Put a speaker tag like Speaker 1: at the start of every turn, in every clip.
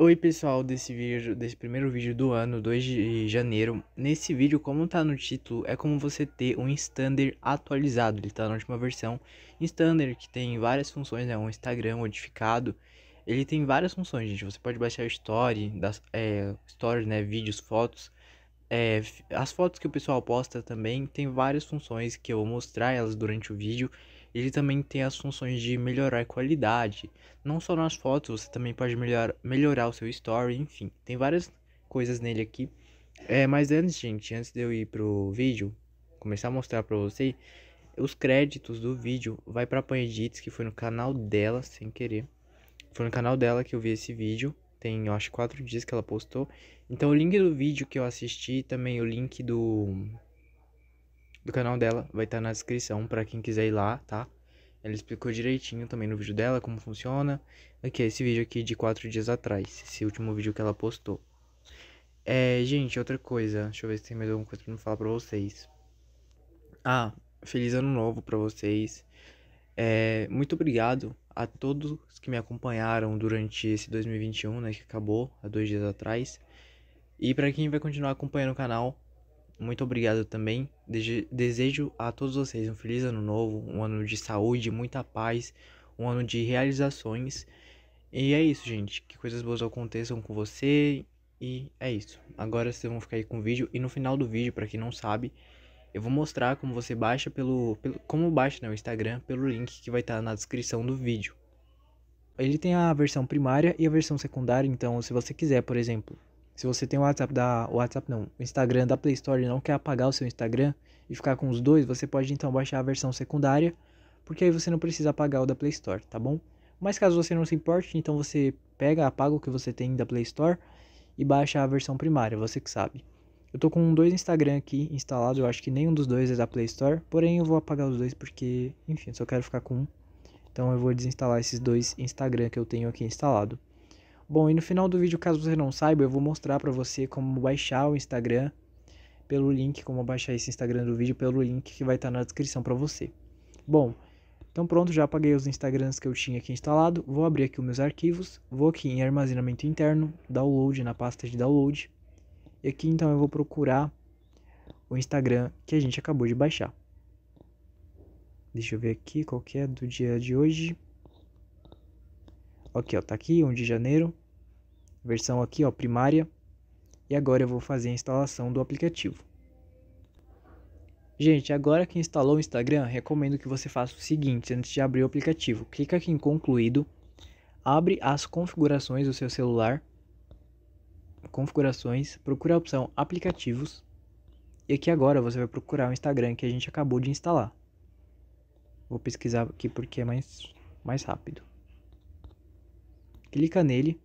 Speaker 1: Oi pessoal desse vídeo, desse primeiro vídeo do ano, 2 de janeiro. Nesse vídeo, como tá no título, é como você ter um standard atualizado, ele tá na última versão. Standard que tem várias funções, né, um Instagram modificado. Ele tem várias funções, gente. Você pode baixar story, das, é, né, vídeos, fotos. É, as fotos que o pessoal posta também tem várias funções que eu vou mostrar elas durante o vídeo. Ele também tem as funções de melhorar a qualidade. Não só nas fotos, você também pode melhor, melhorar o seu story, enfim. Tem várias coisas nele aqui. É, mas antes, gente, antes de eu ir pro vídeo, começar a mostrar pra vocês, os créditos do vídeo vai pra Pan Edits, que foi no canal dela, sem querer. Foi no canal dela que eu vi esse vídeo. Tem, eu acho, quatro dias que ela postou. Então, o link do vídeo que eu assisti, também o link do do canal dela vai estar tá na descrição para quem quiser ir lá, tá? Ela explicou direitinho também no vídeo dela como funciona. Aqui, esse vídeo aqui de quatro dias atrás, esse último vídeo que ela postou. É, gente, outra coisa, deixa eu ver se tem mais alguma coisa pra me falar pra vocês. Ah, feliz ano novo pra vocês. É, muito obrigado a todos que me acompanharam durante esse 2021, né, que acabou há dois dias atrás. E para quem vai continuar acompanhando o canal, muito obrigado também. Desejo a todos vocês um feliz ano novo, um ano de saúde, muita paz, um ano de realizações. E é isso, gente. Que coisas boas aconteçam com você. E é isso. Agora vocês vão ficar aí com o vídeo. E no final do vídeo, para quem não sabe, eu vou mostrar como você baixa pelo, pelo como baixa né, o Instagram pelo link que vai estar tá na descrição do vídeo. Ele tem a versão primária e a versão secundária, então se você quiser, por exemplo, se você tem o WhatsApp da WhatsApp não, o Instagram da Play Store e não quer apagar o seu Instagram e ficar com os dois, você pode então baixar a versão secundária, porque aí você não precisa apagar o da Play Store, tá bom? Mas caso você não se importe, então você pega, apaga o que você tem da Play Store e baixa a versão primária, você que sabe. Eu tô com dois Instagram aqui instalados, eu acho que nenhum dos dois é da Play Store, porém eu vou apagar os dois porque, enfim, eu só quero ficar com um. Então eu vou desinstalar esses dois Instagram que eu tenho aqui instalado. Bom, e no final do vídeo, caso você não saiba, eu vou mostrar para você como baixar o Instagram pelo link, como baixar esse Instagram do vídeo pelo link que vai estar tá na descrição para você. Bom, então pronto, já apaguei os Instagrams que eu tinha aqui instalado, vou abrir aqui os meus arquivos, vou aqui em armazenamento interno, download na pasta de download, e aqui então eu vou procurar o Instagram que a gente acabou de baixar. Deixa eu ver aqui qual que é do dia de hoje. Aqui, ó, tá aqui, 1 de janeiro. Versão aqui, ó, primária. E agora eu vou fazer a instalação do aplicativo. Gente, agora que instalou o Instagram, recomendo que você faça o seguinte antes de abrir o aplicativo. Clica aqui em concluído, abre as configurações do seu celular configurações, procure a opção aplicativos e aqui agora você vai procurar o Instagram que a gente acabou de instalar. Vou pesquisar aqui porque é mais, mais rápido. Clica nele,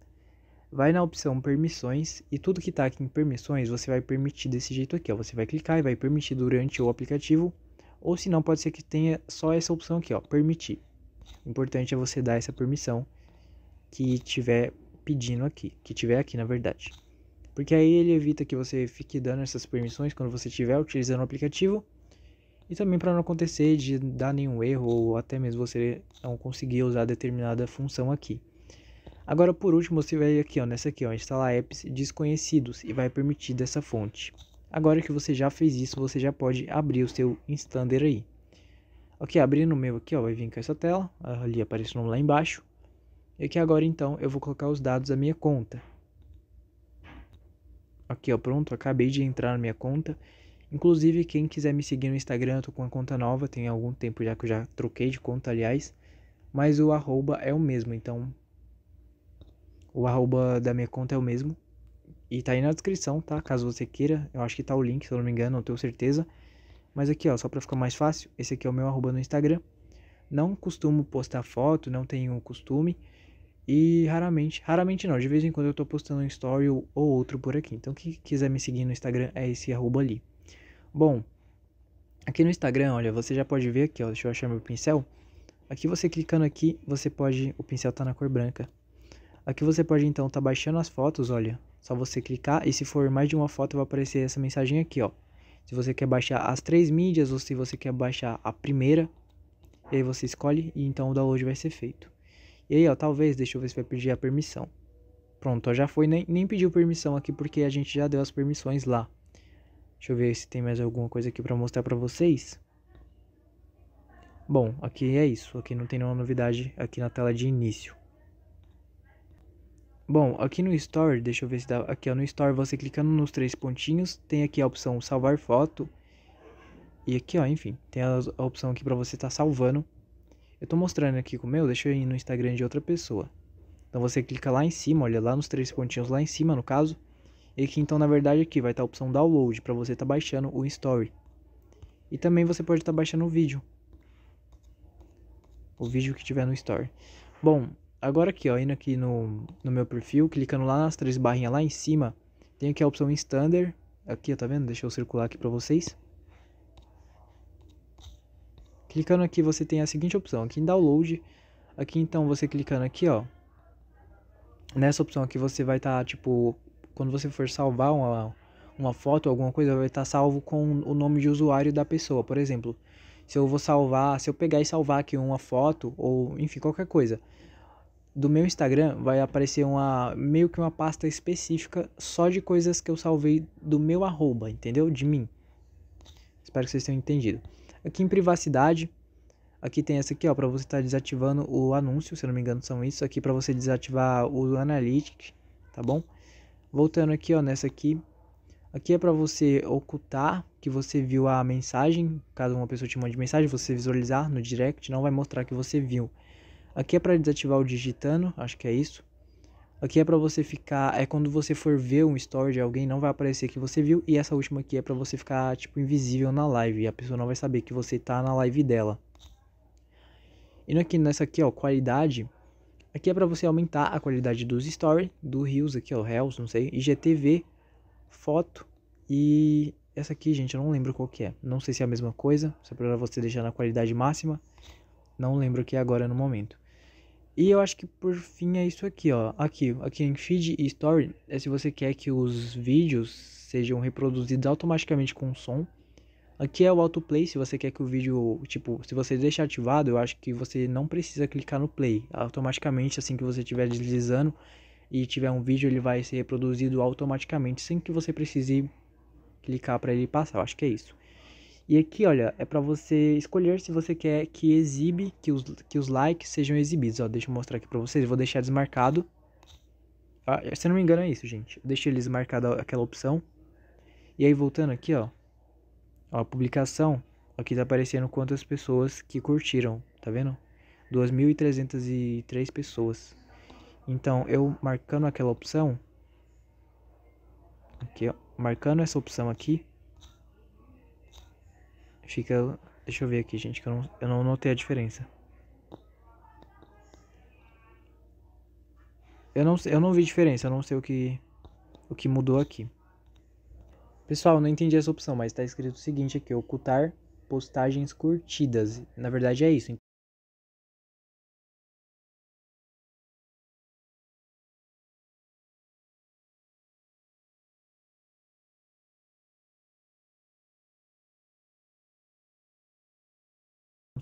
Speaker 1: vai na opção permissões e tudo que está aqui em permissões você vai permitir desse jeito aqui. Ó. Você vai clicar e vai permitir durante o aplicativo ou se não pode ser que tenha só essa opção aqui, ó, permitir. O importante é você dar essa permissão que tiver pedindo aqui, que tiver aqui na verdade. Porque aí ele evita que você fique dando essas permissões quando você estiver utilizando o aplicativo. E também para não acontecer de dar nenhum erro ou até mesmo você não conseguir usar determinada função aqui. Agora por último você vai aqui ó, nessa aqui ó, instalar apps desconhecidos e vai permitir dessa fonte. Agora que você já fez isso, você já pode abrir o seu instander aí. Ok, abrindo o meu aqui ó, vai vir com essa tela, ali aparece o nome lá embaixo. E aqui agora então eu vou colocar os dados da minha conta. Aqui, ó, pronto, acabei de entrar na minha conta. Inclusive, quem quiser me seguir no Instagram, eu tô com uma conta nova, tem algum tempo já que eu já troquei de conta, aliás. Mas o arroba é o mesmo, então... O arroba da minha conta é o mesmo. E tá aí na descrição, tá? Caso você queira, eu acho que tá o link, se eu não me engano, não tenho certeza. Mas aqui, ó, só pra ficar mais fácil, esse aqui é o meu arroba no Instagram. Não costumo postar foto, não tenho costume e raramente, raramente não, de vez em quando eu tô postando um story ou outro por aqui. Então quem quiser me seguir no Instagram é esse arroba ali. Bom, aqui no Instagram, olha, você já pode ver aqui, ó, deixa eu achar meu pincel. Aqui você clicando aqui, você pode, o pincel tá na cor branca. Aqui você pode então tá baixando as fotos, olha. Só você clicar e se for mais de uma foto vai aparecer essa mensagem aqui, ó. Se você quer baixar as três mídias ou se você quer baixar a primeira, e aí você escolhe e então o download vai ser feito. E aí, ó, talvez, deixa eu ver se vai pedir a permissão. Pronto, ó, já foi, nem, nem pediu permissão aqui porque a gente já deu as permissões lá. Deixa eu ver se tem mais alguma coisa aqui para mostrar para vocês. Bom, aqui é isso, aqui não tem nenhuma novidade aqui na tela de início. Bom, aqui no Store, deixa eu ver se dá, aqui ó, no Store você clicando nos três pontinhos, tem aqui a opção salvar foto, e aqui ó, enfim, tem a, opção aqui para você estar tá salvando eu tô mostrando aqui com o meu, deixa eu ir no Instagram de outra pessoa. Então você clica lá em cima, olha lá nos três pontinhos lá em cima no caso. E aqui então na verdade aqui vai estar tá a opção download para você estar tá baixando o story. E também você pode estar tá baixando o vídeo. O vídeo que tiver no story. Bom, agora aqui ó, indo aqui no, no meu perfil, clicando lá nas três barrinhas lá em cima, tem aqui a opção standard. Aqui, ó, tá vendo? Deixa eu circular aqui para vocês. Clicando aqui você tem a seguinte opção, aqui em download, aqui então você clicando aqui, ó. Nessa opção aqui você vai estar tá, tipo, quando você for salvar uma, uma foto, alguma coisa, vai estar tá salvo com o nome de usuário da pessoa, por exemplo. Se eu vou salvar, se eu pegar e salvar aqui uma foto ou enfim, qualquer coisa, do meu Instagram vai aparecer uma meio que uma pasta específica só de coisas que eu salvei do meu arroba, entendeu? De mim. Espero que vocês tenham entendido. Aqui em privacidade, aqui tem essa aqui, ó, para você estar tá desativando o anúncio, se não me engano são isso aqui, para você desativar o Analytics, tá bom? Voltando aqui, ó, nessa aqui, aqui é para você ocultar que você viu a mensagem, caso uma pessoa te mande mensagem, você visualizar no direct, não vai mostrar que você viu. Aqui é para desativar o digitando, acho que é isso. Aqui é para você ficar, é quando você for ver um story de alguém, não vai aparecer que você viu. E essa última aqui é para você ficar, tipo, invisível na live. E a pessoa não vai saber que você tá na live dela. E aqui nessa aqui, ó, qualidade. Aqui é para você aumentar a qualidade dos stories, do Reels aqui, ó, Reels, não sei, IGTV, foto e essa aqui, gente, eu não lembro qual que é. Não sei se é a mesma coisa, só para você deixar na qualidade máxima. Não lembro aqui agora no momento. E eu acho que por fim é isso aqui, ó. Aqui, aqui em feed e story, é se você quer que os vídeos sejam reproduzidos automaticamente com som. Aqui é o autoplay, se você quer que o vídeo, tipo, se você deixar ativado, eu acho que você não precisa clicar no play. Automaticamente, assim que você estiver deslizando e tiver um vídeo, ele vai ser reproduzido automaticamente, sem que você precise clicar para ele passar. Eu acho que é isso. E aqui, olha, é para você escolher se você quer que exibe, que os, que os likes sejam exibidos. Ó, deixa eu mostrar aqui para vocês, vou deixar desmarcado. Ah, é, se não me engano é isso, gente. Deixa eles desmarcada aquela opção. E aí, voltando aqui, ó. Ó, a publicação. Aqui tá aparecendo quantas pessoas que curtiram, tá vendo? 2.303 pessoas. Então, eu marcando aquela opção. Aqui, ó. Marcando essa opção aqui, Fica. Deixa eu ver aqui, gente, que eu não, eu não notei a diferença. Eu não, eu não vi diferença, eu não sei o que, o que mudou aqui. Pessoal, não entendi essa opção, mas está escrito o seguinte aqui: ocultar postagens curtidas. Na verdade é isso.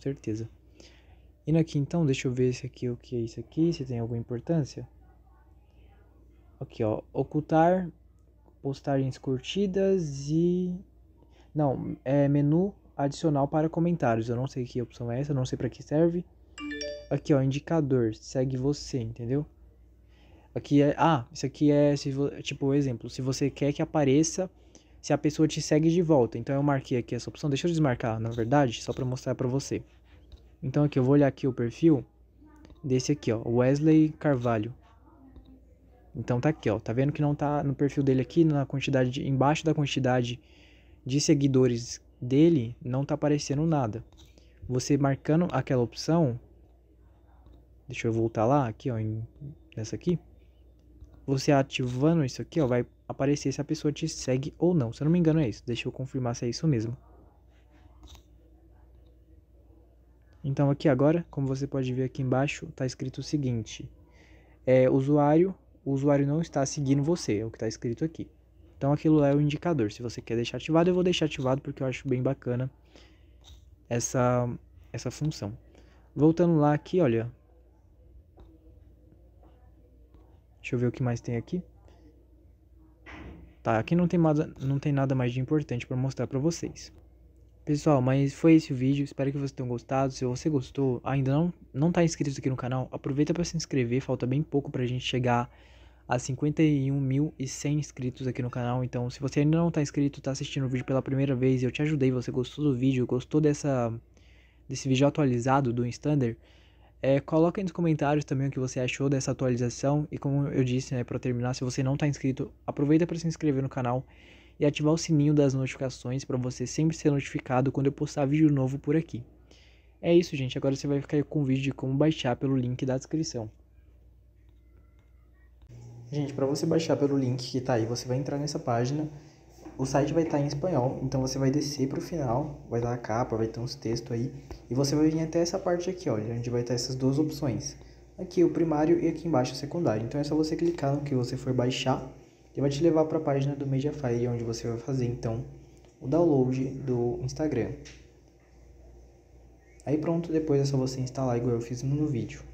Speaker 1: certeza. E aqui então, deixa eu ver se aqui o que é isso aqui, se tem alguma importância. Aqui ó, ocultar postagens curtidas e não, é menu adicional para comentários. Eu não sei que opção é essa, não sei para que serve. Aqui ó, indicador, segue você, entendeu? Aqui é, ah, isso aqui é se tipo, exemplo, se você quer que apareça se a pessoa te segue de volta. Então eu marquei aqui essa opção, deixa eu desmarcar, na verdade, só para mostrar para você. Então aqui eu vou olhar aqui o perfil desse aqui, ó, Wesley Carvalho. Então tá aqui, ó, tá vendo que não tá no perfil dele aqui, na quantidade de, embaixo da quantidade de seguidores dele, não tá aparecendo nada. Você marcando aquela opção, deixa eu voltar lá aqui, ó, em, nessa aqui. Você ativando isso aqui, ó, vai aparecer se a pessoa te segue ou não. Se eu não me engano, é isso. Deixa eu confirmar se é isso mesmo. Então, aqui agora, como você pode ver aqui embaixo, está escrito o seguinte: é, usuário, o usuário não está seguindo você, é o que está escrito aqui. Então, aquilo é o indicador. Se você quer deixar ativado, eu vou deixar ativado porque eu acho bem bacana essa, essa função. Voltando lá aqui, olha. Deixa eu ver o que mais tem aqui. Tá, aqui não tem, mais, não tem nada mais de importante para mostrar para vocês. Pessoal, mas foi esse o vídeo, espero que vocês tenham gostado. Se você gostou, ainda não, não tá inscrito aqui no canal, aproveita para se inscrever, falta bem pouco pra gente chegar a 51.100 inscritos aqui no canal. Então, se você ainda não tá inscrito, tá assistindo o vídeo pela primeira vez, eu te ajudei, você gostou do vídeo, gostou dessa desse vídeo atualizado do Instander, é, coloca aí nos comentários também o que você achou dessa atualização. E como eu disse, né, para terminar, se você não está inscrito, aproveita para se inscrever no canal e ativar o sininho das notificações para você sempre ser notificado quando eu postar vídeo novo por aqui. É isso, gente. Agora você vai ficar com o vídeo de como baixar pelo link da descrição. Gente, para você baixar pelo link que está aí, você vai entrar nessa página o site vai estar tá em espanhol, então você vai descer para o final, vai dar a capa, vai ter uns textos aí, e você vai vir até essa parte aqui, olha, onde vai estar tá essas duas opções. Aqui o primário e aqui embaixo o secundário. Então é só você clicar no que você for baixar e vai te levar para a página do Mediafire, onde você vai fazer então o download do Instagram. Aí pronto, depois é só você instalar igual eu fiz no vídeo.